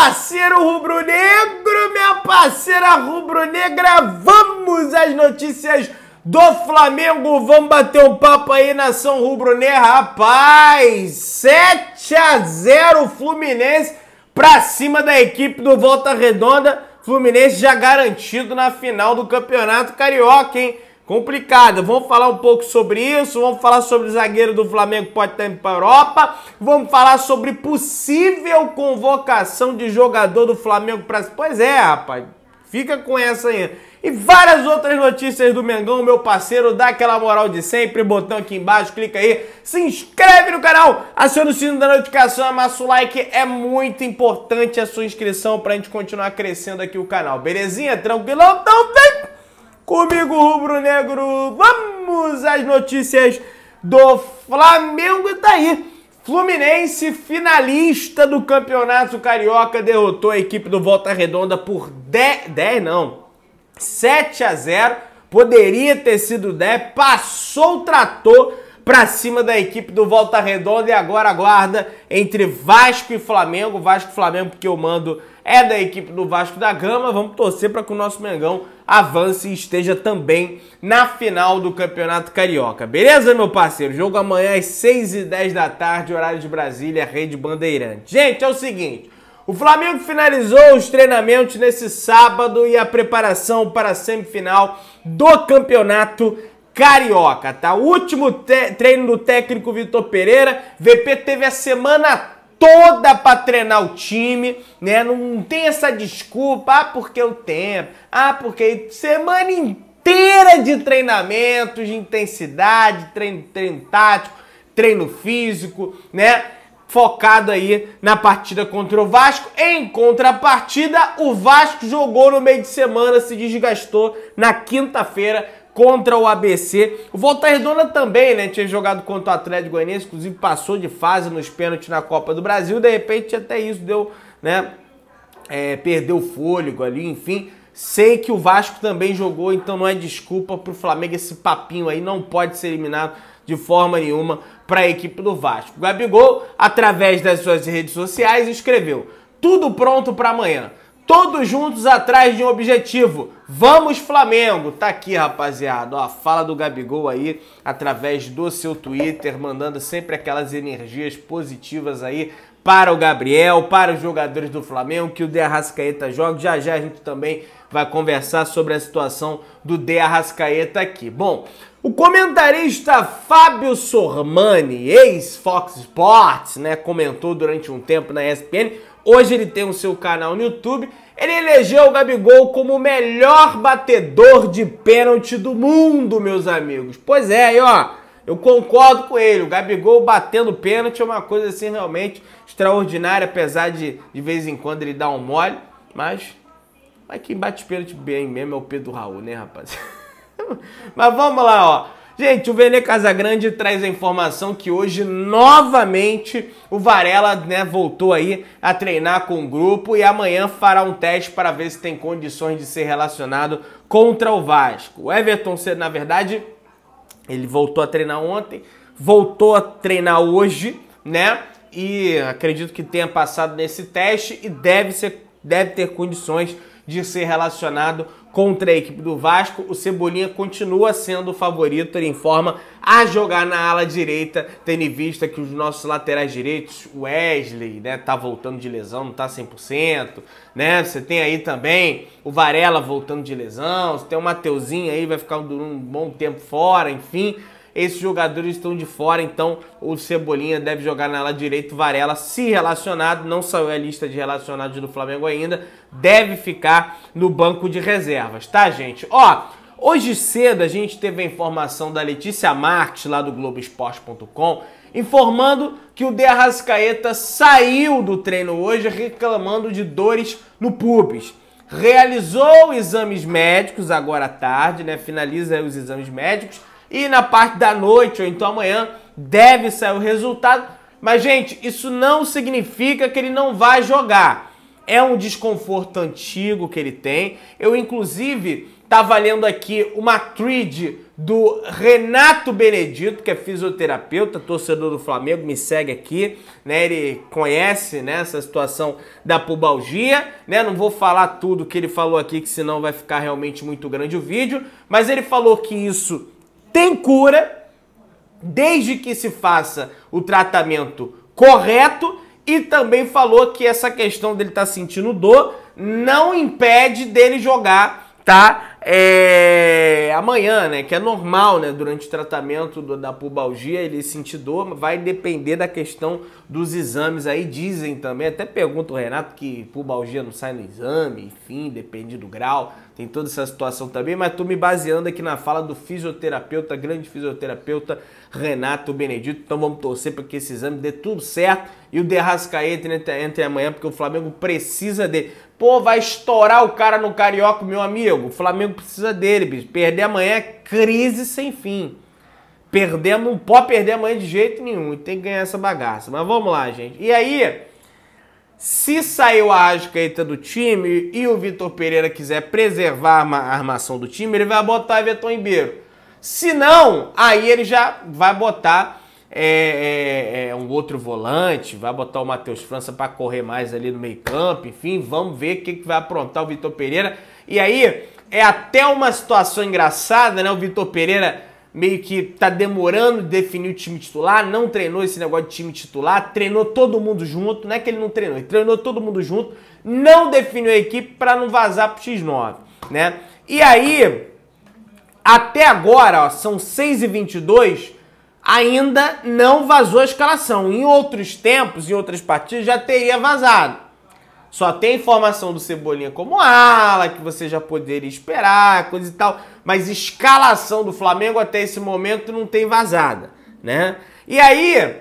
parceiro rubro-negro, minha parceira rubro-negra, vamos às notícias do Flamengo. Vamos bater um papo aí, nação rubro-negra. Rapaz, 7 a 0 Fluminense pra cima da equipe do Volta Redonda. Fluminense já garantido na final do Campeonato Carioca, hein? complicada. Vamos falar um pouco sobre isso, vamos falar sobre o zagueiro do Flamengo que pode estar indo para a Europa, vamos falar sobre possível convocação de jogador do Flamengo para... Pois é, rapaz, fica com essa aí. E várias outras notícias do Mengão, meu parceiro, dá aquela moral de sempre, botão aqui embaixo, clica aí, se inscreve no canal, aciona o sino da notificação, amassa o like, é muito importante a sua inscrição para a gente continuar crescendo aqui o canal, belezinha? Tranquilão? Então vem! Comigo, Rubro Negro, vamos às notícias do Flamengo. tá aí. Fluminense, finalista do Campeonato Carioca, derrotou a equipe do Volta Redonda por 10, 10 não, 7 a 0. Poderia ter sido 10, passou o trator para cima da equipe do Volta Redonda e agora aguarda entre Vasco e Flamengo. Vasco e Flamengo, porque eu mando é da equipe do Vasco da Gama. Vamos torcer para que o nosso Mengão avance e esteja também na final do Campeonato Carioca. Beleza, meu parceiro? Jogo amanhã às 6h10 da tarde, horário de Brasília, Rede Bandeirante. Gente, é o seguinte. O Flamengo finalizou os treinamentos nesse sábado e a preparação para a semifinal do campeonato Carioca, tá? Último treino do técnico Vitor Pereira. VP teve a semana toda para treinar o time, né? Não tem essa desculpa, ah, porque o tempo, ah, porque semana inteira de treinamento, de intensidade, treino, treino tático, treino físico, né? Focado aí na partida contra o Vasco. Em contrapartida, o Vasco jogou no meio de semana, se desgastou na quinta-feira contra o ABC. O Volta Redonda também, né? Tinha jogado contra o Atlético Goianiense, inclusive passou de fase nos pênaltis na Copa do Brasil. De repente, até isso deu, né? É, perdeu fôlego ali, enfim. Sei que o Vasco também jogou, então não é desculpa para o Flamengo esse papinho aí, não pode ser eliminado de forma nenhuma para a equipe do Vasco. O Gabigol, através das suas redes sociais, escreveu: "Tudo pronto para amanhã todos juntos atrás de um objetivo. Vamos Flamengo! Tá aqui, rapaziada. Ó, a fala do Gabigol aí através do seu Twitter, mandando sempre aquelas energias positivas aí para o Gabriel, para os jogadores do Flamengo, que o De Arrascaeta joga. Já já a gente também vai conversar sobre a situação do De Arrascaeta aqui. Bom, o comentarista Fábio Sormani, ex-Fox Sports, né, comentou durante um tempo na ESPN Hoje ele tem o seu canal no YouTube. Ele elegeu o Gabigol como o melhor batedor de pênalti do mundo, meus amigos. Pois é, aí ó, eu concordo com ele. O Gabigol batendo pênalti é uma coisa assim realmente extraordinária, apesar de de vez em quando ele dar um mole, mas mas quem bate pênalti bem mesmo é o Pedro Raul, né, rapaz? mas vamos lá, ó. Gente, o Vene Casagrande traz a informação que hoje, novamente, o Varela né, voltou aí a treinar com o grupo e amanhã fará um teste para ver se tem condições de ser relacionado contra o Vasco. O Everton, na verdade, ele voltou a treinar ontem, voltou a treinar hoje, né? E acredito que tenha passado nesse teste e deve, ser, deve ter condições de ser relacionado contra a equipe do Vasco, o Cebolinha continua sendo o favorito, ele informa, a jogar na ala direita, tendo em vista que os nossos laterais direitos, o Wesley, né, tá voltando de lesão, não tá 100%, né, você tem aí também o Varela voltando de lesão, você tem o Mateuzinho aí, vai ficar um bom tempo fora, enfim esses jogadores estão de fora, então o Cebolinha deve jogar na ala direita, Varela se relacionado, não saiu a lista de relacionados do Flamengo ainda, deve ficar no banco de reservas, tá gente? Ó, hoje cedo a gente teve a informação da Letícia Marques lá do Globoesporte.com, informando que o De Arrascaeta saiu do treino hoje reclamando de dores no pubis. Realizou exames médicos agora à tarde, né? Finaliza os exames médicos e na parte da noite ou então amanhã deve sair o resultado. Mas, gente, isso não significa que ele não vai jogar. É um desconforto antigo que ele tem. Eu, inclusive, estava tá lendo aqui uma thread do Renato Benedito, que é fisioterapeuta, torcedor do Flamengo, me segue aqui, né? Ele conhece né, essa situação da pubalgia, né? Não vou falar tudo que ele falou aqui, que senão vai ficar realmente muito grande o vídeo, mas ele falou que isso tem cura, desde que se faça o tratamento correto e também falou que essa questão dele estar tá sentindo dor não impede dele jogar, tá? É... amanhã, né? Que é normal, né? Durante o tratamento do, da pubalgia, ele sentir dor, vai depender da questão dos exames aí. Dizem também, até pergunta o Renato que pubalgia não sai no exame, enfim, depende do grau tem toda essa situação também, mas tô me baseando aqui na fala do fisioterapeuta, grande fisioterapeuta Renato Benedito. Então vamos torcer para que esse exame dê tudo certo e o Derrascaeta entre, entre amanhã, porque o Flamengo precisa dele. Pô, vai estourar o cara no Carioca, meu amigo. O Flamengo precisa dele, bicho. Perder amanhã é crise sem fim. Perder, não pode perder amanhã de jeito nenhum. Tem que ganhar essa bagaça. Mas vamos lá, gente. E aí, se saiu a Ascaeta do time e o Vitor Pereira quiser preservar a armação do time, ele vai botar Everton Ribeiro. Se não, aí ele já vai botar é, é, é, um outro volante, vai botar o Matheus França para correr mais ali no meio campo, enfim, vamos ver o que, que vai aprontar o Vitor Pereira. E aí é até uma situação engraçada, né? O Vitor Pereira meio que tá demorando de definir o time titular, não treinou esse negócio de time titular, treinou todo mundo junto, não é que ele não treinou, ele treinou todo mundo junto, não definiu a equipe para não vazar pro X9, né? E aí, até agora, ó, são 6 e 22 ainda não vazou a escalação. Em outros tempos, em outras partidas, já teria vazado. Só tem informação do Cebolinha como ala, que você já poderia esperar, coisa e tal. Mas escalação do Flamengo até esse momento não tem vazada, né? E aí,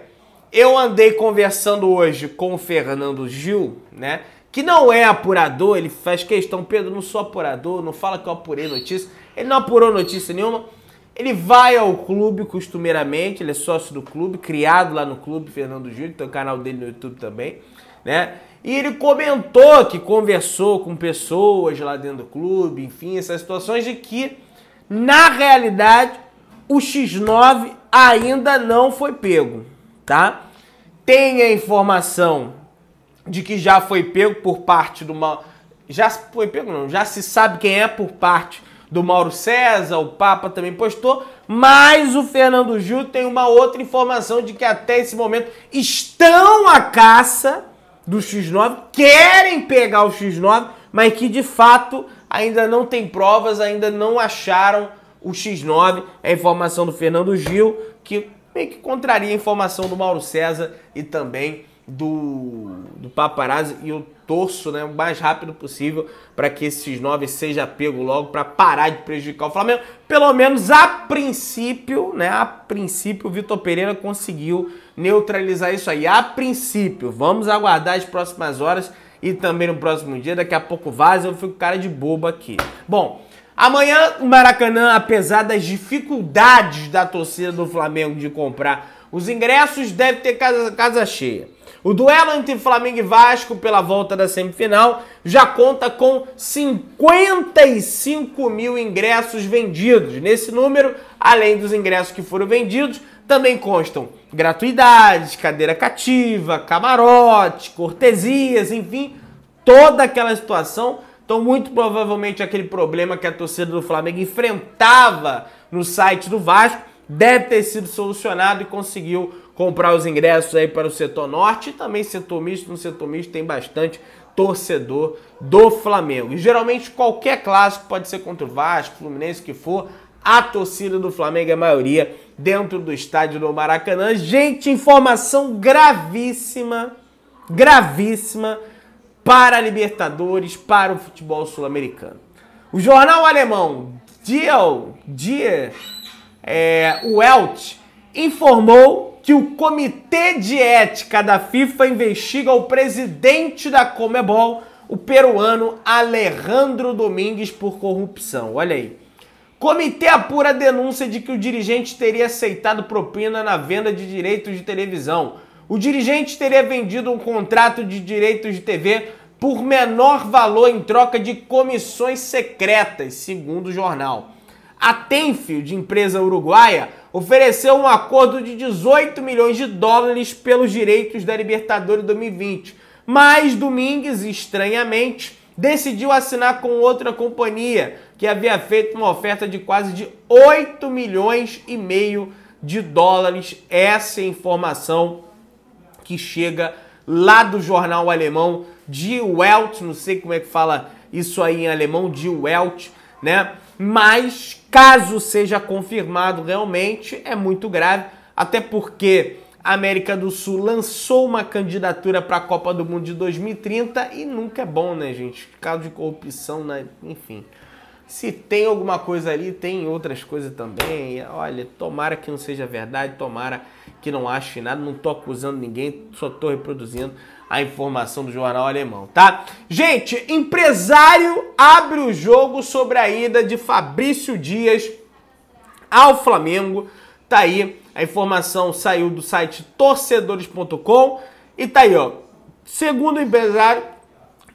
eu andei conversando hoje com o Fernando Gil, né? Que não é apurador, ele faz questão, Pedro, não sou apurador, não fala que eu apurei notícia. Ele não apurou notícia nenhuma. Ele vai ao clube costumeiramente, ele é sócio do clube, criado lá no clube, Fernando Gil, tem o canal dele no YouTube também, né? E ele comentou que conversou com pessoas lá dentro do clube, enfim, essas situações de que, na realidade, o X9 ainda não foi pego, tá? Tem a informação de que já foi pego por parte do Mauro. Já foi pego, não, já se sabe quem é por parte do Mauro César, o Papa também postou, mas o Fernando Gil tem uma outra informação de que até esse momento estão à caça do X9, querem pegar o X9, mas que de fato ainda não tem provas, ainda não acharam o X9. É a informação do Fernando Gil, que meio que contraria a informação do Mauro César e também do, do Paparazzi. E eu torço né, o mais rápido possível para que esse X9 seja pego logo para parar de prejudicar o Flamengo. Pelo menos a princípio, né? A princípio, o Vitor Pereira conseguiu neutralizar isso aí. A princípio, vamos aguardar as próximas horas e também no próximo dia. Daqui a pouco vaza, eu fico cara de bobo aqui. Bom, amanhã o Maracanã, apesar das dificuldades da torcida do Flamengo de comprar os ingressos, deve ter casa, casa cheia. O duelo entre Flamengo e Vasco pela volta da semifinal já conta com 55 mil ingressos vendidos. Nesse número, além dos ingressos que foram vendidos, também constam gratuidades, cadeira cativa, camarote, cortesias, enfim, toda aquela situação. Então, muito provavelmente, aquele problema que a torcida do Flamengo enfrentava no site do Vasco deve ter sido solucionado e conseguiu comprar os ingressos aí para o setor norte e também setor misto. No setor misto tem bastante torcedor do Flamengo. E geralmente qualquer clássico pode ser contra o Vasco, Fluminense, que for, a torcida do Flamengo é a maioria dentro do estádio do Maracanã. Gente, informação gravíssima, gravíssima para a Libertadores, para o futebol sul-americano. O jornal alemão Diel, Die, é, Welt informou que o Comitê de Ética da FIFA investiga o presidente da Comebol, o peruano Alejandro Domingues, por corrupção. Olha aí. Comitê apura denúncia de que o dirigente teria aceitado propina na venda de direitos de televisão. O dirigente teria vendido um contrato de direitos de TV por menor valor em troca de comissões secretas, segundo o jornal. A Tenfield, empresa uruguaia, ofereceu um acordo de 18 milhões de dólares pelos direitos da Libertadores 2020. Mas Domingues, estranhamente, decidiu assinar com outra companhia que havia feito uma oferta de quase de 8 milhões e meio de dólares. Essa é a informação que chega lá do jornal alemão Die Welt, não sei como é que fala isso aí em alemão, Die Welt, né? Mas caso seja confirmado realmente, é muito grave, até porque América do Sul lançou uma candidatura para a Copa do Mundo de 2030 e nunca é bom, né, gente? Caso de corrupção, né? enfim. Se tem alguma coisa ali, tem outras coisas também. Olha, tomara que não seja verdade, tomara que não ache nada. Não tô acusando ninguém, só tô reproduzindo a informação do jornal alemão, tá? Gente, empresário abre o jogo sobre a ida de Fabrício Dias ao Flamengo Tá aí, a informação saiu do site torcedores.com e tá aí, ó. Segundo o empresário,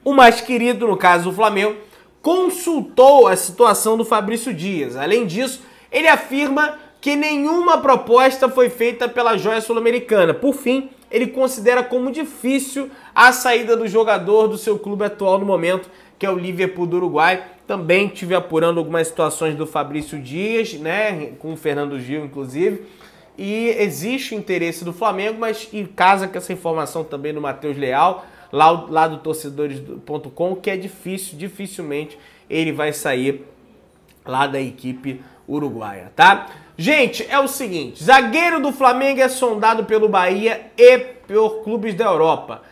o mais querido, no caso o Flamengo, consultou a situação do Fabrício Dias. Além disso, ele afirma que nenhuma proposta foi feita pela joia sul-americana. Por fim, ele considera como difícil a saída do jogador do seu clube atual no momento, que é o Liverpool do Uruguai. Também tive apurando algumas situações do Fabrício Dias, né, com o Fernando Gil, inclusive. E existe o interesse do Flamengo, mas em casa com essa informação também do Matheus Leal, lá, lá do torcedores.com, que é difícil, dificilmente ele vai sair lá da equipe uruguaia, tá? Gente, é o seguinte, zagueiro do Flamengo é sondado pelo Bahia e por clubes da Europa.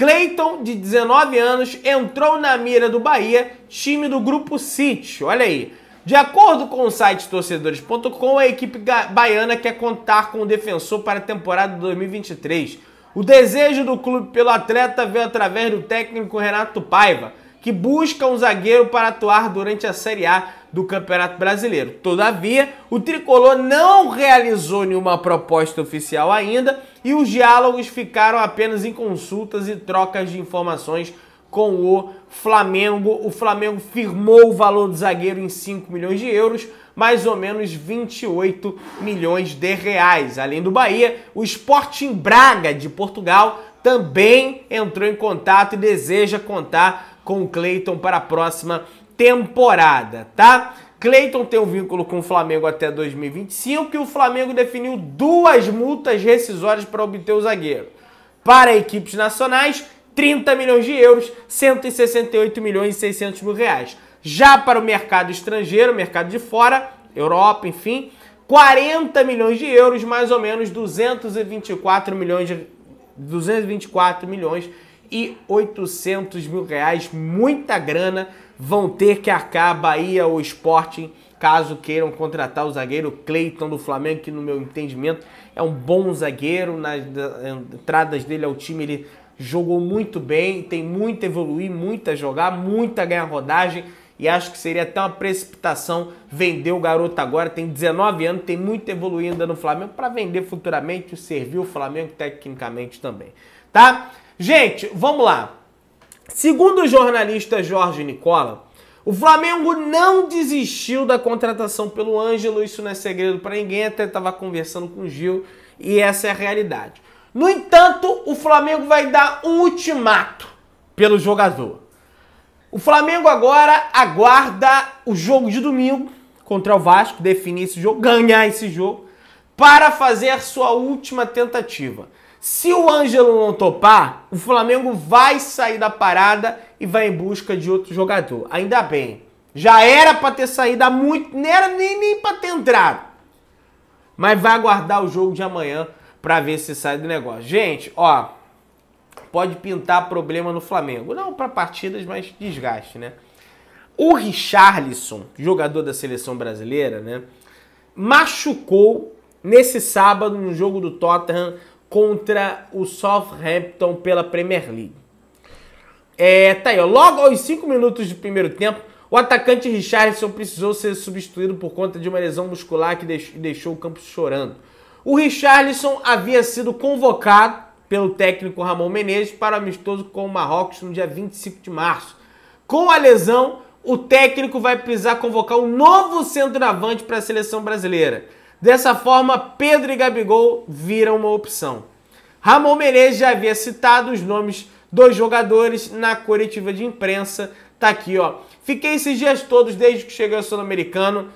Cleiton, de 19 anos, entrou na mira do Bahia, time do Grupo City. Olha aí. De acordo com o site torcedores.com, a equipe baiana quer contar com o defensor para a temporada de 2023. O desejo do clube pelo atleta veio através do técnico Renato Paiva, que busca um zagueiro para atuar durante a Série A do Campeonato Brasileiro. Todavia, o tricolor não realizou nenhuma proposta oficial ainda e os diálogos ficaram apenas em consultas e trocas de informações com o Flamengo. O Flamengo firmou o valor do zagueiro em 5 milhões de euros, mais ou menos 28 milhões de reais. Além do Bahia, o Sporting Braga de Portugal também entrou em contato e deseja contar com o Cleiton para a próxima temporada, tá? Cleiton tem um vínculo com o Flamengo até 2025 e o Flamengo definiu duas multas rescisórias para obter o zagueiro. Para equipes nacionais, 30 milhões de euros, 168 milhões e 600 mil reais. Já para o mercado estrangeiro, mercado de fora, Europa, enfim, 40 milhões de euros, mais ou menos 224 milhões, de, 224 milhões e 800 mil reais, muita grana vão ter que arcar Bahia ou Sporting caso queiram contratar o zagueiro Cleiton do Flamengo, que no meu entendimento é um bom zagueiro, nas entradas dele ao time ele jogou muito bem, tem muito a evoluir, muito a jogar, muito a ganhar rodagem e acho que seria até uma precipitação vender o garoto agora, tem 19 anos, tem muito a evoluir ainda no Flamengo para vender futuramente, servir o Flamengo tecnicamente também, tá? Gente, vamos lá. Segundo o jornalista Jorge Nicola, o Flamengo não desistiu da contratação pelo Ângelo, isso não é segredo para ninguém, até estava conversando com o Gil e essa é a realidade. No entanto, o Flamengo vai dar um ultimato pelo jogador. O Flamengo agora aguarda o jogo de domingo contra o Vasco, definir esse jogo, ganhar esse jogo, para fazer sua última tentativa. Se o Ângelo não topar, o Flamengo vai sair da parada e vai em busca de outro jogador. Ainda bem. Já era para ter saído há muito, não era nem, nem para ter entrado. Mas vai aguardar o jogo de amanhã para ver se sai do negócio. Gente, ó, pode pintar problema no Flamengo. Não para partidas, mas desgaste, né? O Richarlison, jogador da seleção brasileira, né, machucou nesse sábado no jogo do Tottenham contra o Southampton pela Premier League. É, tá aí, ó. Logo aos 5 minutos do primeiro tempo, o atacante Richardson precisou ser substituído por conta de uma lesão muscular que deixou o campo chorando. O Richarlison havia sido convocado pelo técnico Ramon Menezes para o amistoso com o Marrocos no dia 25 de março. Com a lesão, o técnico vai precisar convocar um novo centroavante para a seleção brasileira. Dessa forma, Pedro e Gabigol viram uma opção. Ramon Menezes já havia citado os nomes dos jogadores na coletiva de imprensa. Tá aqui, ó. Fiquei esses dias todos desde que cheguei ao Sul-Americano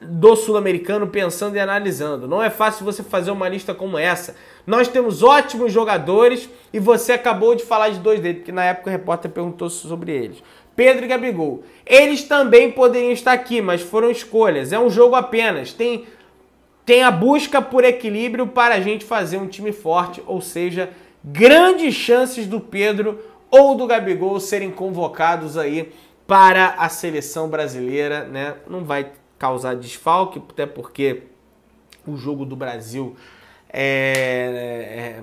do Sul-Americano pensando e analisando. Não é fácil você fazer uma lista como essa. Nós temos ótimos jogadores e você acabou de falar de dois deles, porque na época o repórter perguntou sobre eles. Pedro e Gabigol. Eles também poderiam estar aqui, mas foram escolhas. É um jogo apenas. Tem tem a busca por equilíbrio para a gente fazer um time forte, ou seja, grandes chances do Pedro ou do Gabigol serem convocados aí para a seleção brasileira, né? Não vai causar desfalque, até porque o jogo do Brasil é,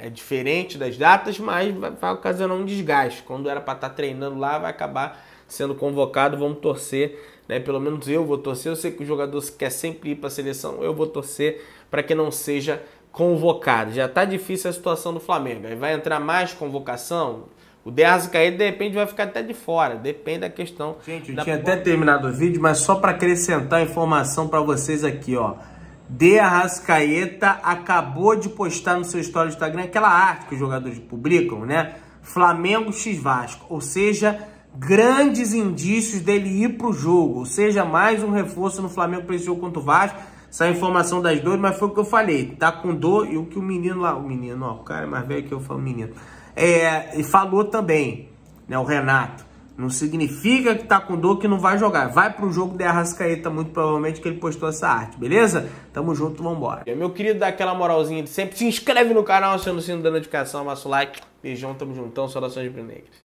é, é, é diferente das datas, mas vai, vai ocasionar um desgaste. Quando era para estar tá treinando lá, vai acabar sendo convocado, vamos torcer, né? Pelo menos eu vou torcer. Eu sei que o jogador quer sempre ir para a seleção, eu vou torcer para que não seja convocado. Já está difícil a situação do Flamengo. Aí vai entrar mais convocação. O De Arrascaeta, de repente, vai ficar até de fora. Depende da questão. Gente, eu da... tinha até terminado o vídeo, mas só para acrescentar informação para vocês aqui, ó. De Arrascaeta acabou de postar no seu story do Instagram aquela arte que os jogadores publicam, né? Flamengo x Vasco, ou seja, grandes indícios dele ir para o jogo. Ou seja, mais um reforço no Flamengo para esse jogo contra o Vasco. Essa é informação das dores, mas foi o que eu falei. Tá com dor e o que o menino lá, o menino, ó, o cara é mais velho que eu falo, menino, é, falou também, né, o Renato. Não significa que tá com dor que não vai jogar. Vai pro jogo de Arrascaeta, muito provavelmente, que ele postou essa arte, beleza? Tamo junto, vambora. Meu querido, dá aquela moralzinha de sempre. Se inscreve no canal, aciona o sino da notificação, amassa o like. Beijão, tamo juntão, saudações de Brunegros.